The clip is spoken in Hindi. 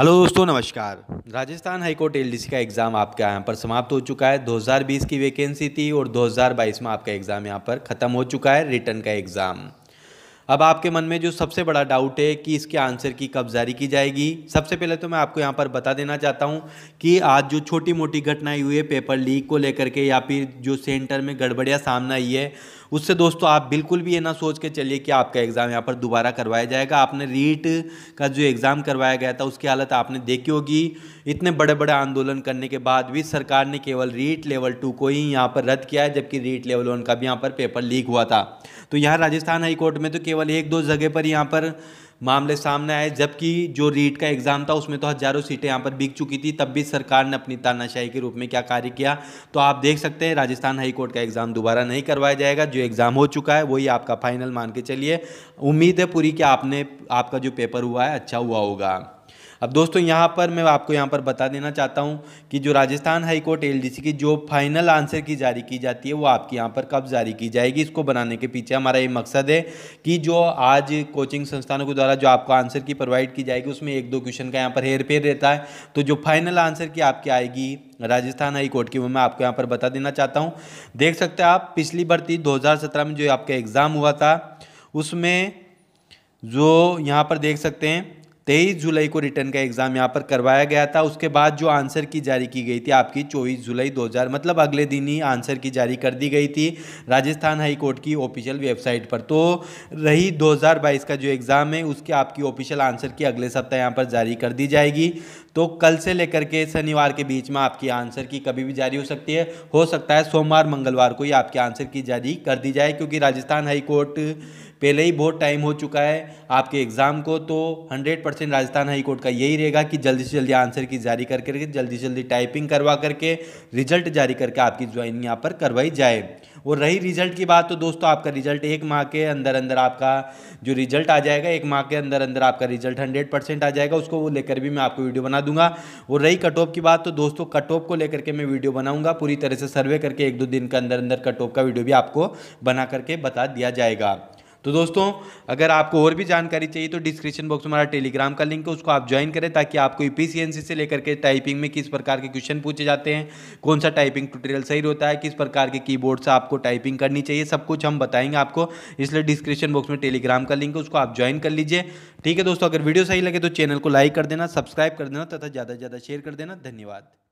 हेलो दोस्तों नमस्कार राजस्थान हाईकोर्ट एल का एग्ज़ाम आपका यहाँ पर समाप्त हो चुका है 2020 की वैकेंसी थी और 2022 में आपका एग्ज़ाम यहाँ पर ख़त्म हो चुका है रिटर्न का एग्ज़ाम अब आपके मन में जो सबसे बड़ा डाउट है कि इसके आंसर की कब जारी की जाएगी सबसे पहले तो मैं आपको यहाँ पर बता देना चाहता हूँ कि आज जो छोटी मोटी घटनाएं हुई है पेपर लीक को लेकर के या फिर जो सेंटर में गड़बड़ियाँ सामने आई है उससे दोस्तों आप बिल्कुल भी ये ना सोच के चलिए कि आपका एग्ज़ाम यहाँ पर दोबारा करवाया जाएगा आपने रीट का जो एग्ज़ाम करवाया गया था उसकी हालत आपने देखी होगी इतने बड़े बड़े आंदोलन करने के बाद भी सरकार ने केवल रीट लेवल टू को ही यहाँ पर रद्द किया है जबकि रीट लेवल वन का भी यहाँ पर पेपर लीक हुआ था तो यहाँ राजस्थान हाईकोर्ट में तो केवल केवल एक दो जगह पर यहाँ पर मामले सामने आए जबकि जो रीट का एग्ज़ाम था उसमें तो हज़ारों सीटें यहाँ पर बिक चुकी थी तब भी सरकार ने अपनी तानाशाही के रूप में क्या कार्य किया तो आप देख सकते हैं राजस्थान हाईकोर्ट का एग्ज़ाम दोबारा नहीं करवाया जाएगा जो एग्ज़ाम हो चुका है वही आपका फाइनल मान के चलिए उम्मीद है पूरी कि आपने आपका जो पेपर हुआ है अच्छा हुआ होगा अब दोस्तों यहाँ पर मैं आपको यहाँ पर बता देना चाहता हूँ कि जो राजस्थान हाईकोर्ट एल की जो फाइनल आंसर की जारी की जाती है वो आपके यहाँ पर कब जारी की जाएगी इसको बनाने के पीछे हमारा ये मकसद है कि जो आज कोचिंग संस्थानों के द्वारा जो आपको आंसर की प्रोवाइड की जाएगी उसमें एक दो क्वेश्चन का यहाँ पर हेर फेर रहता है तो जो फाइनल आंसर की आपकी आएगी राजस्थान हाई कोर्ट की वो मैं आपको यहाँ पर बता देना चाहता हूँ देख सकते हैं आप पिछली भर्ती 2017 में जो आपका एग्ज़ाम हुआ था उसमें जो यहाँ पर देख सकते हैं तेईस जुलाई को रिटर्न का एग्ज़ाम यहाँ पर करवाया गया था उसके बाद जो आंसर की जारी की गई थी आपकी चौबीस जुलाई 2000 मतलब अगले दिन ही आंसर की जारी कर दी गई थी राजस्थान हाईकोर्ट की ऑफिशियल वेबसाइट पर तो रही 2022 का जो एग्ज़ाम है उसके आपकी ऑफिशियल आंसर की अगले सप्ताह यहाँ पर जारी कर दी जाएगी तो कल से लेकर के शनिवार के बीच में आपकी आंसर की कभी भी जारी हो सकती है हो सकता है सोमवार मंगलवार को ही आपके आंसर की जारी कर दी जाए क्योंकि राजस्थान हाईकोर्ट पहले ही बहुत टाइम हो चुका है आपके एग्ज़ाम को तो हंड्रेड क्वेश्चन राजस्थान हाईकोर्ट का यही रहेगा कि जल्दी से जल्दी आंसर की जारी करके जल्दी से जल्दी टाइपिंग करवा करके रिजल्ट जारी करके आपकी ज्वाइनिंग यहाँ पर करवाई जाए और रही रिजल्ट की बात तो दोस्तों आपका रिजल्ट एक माह के अंदर अंदर आपका जो रिजल्ट आ जाएगा एक माह के अंदर अंदर आपका रिजल्ट हंड्रेड परसेंट आ जाएगा उसको वो लेकर भी मैं आपको वीडियो बना दूंगा और रही कट ऑफ की बात तो दोस्तों कट ऑफ को लेकर के मैं वीडियो बनाऊंगा पूरी तरह से सर्वे करके एक दो दिन के अंदर अंदर कट ऑफ का वीडियो भी आपको बना करके बता दिया जाएगा तो दोस्तों अगर आपको और भी जानकारी चाहिए तो डिस्क्रिप्शन बॉक्स में हमारा टेलीग्राम का लिंक है उसको आप ज्वाइन करें ताकि आपको ई e से लेकर के टाइपिंग में किस प्रकार के क्वेश्चन पूछे जाते हैं कौन सा टाइपिंग ट्यूटोरियल सही होता है किस प्रकार के कीबोर्ड से आपको टाइपिंग करनी चाहिए सब कुछ हम बताएंगे आपको इसलिए डिस्क्रिप्शन बॉक्स में टेलीग्राम का लिंक है उसको आप ज्वाइन कर लीजिए ठीक है दोस्तों अगर वीडियो सही लगे तो चैनल को लाइक कर देना सब्सक्राइब कर देना तथा ज़्यादा से ज़्यादा शेयर कर देना धन्यवाद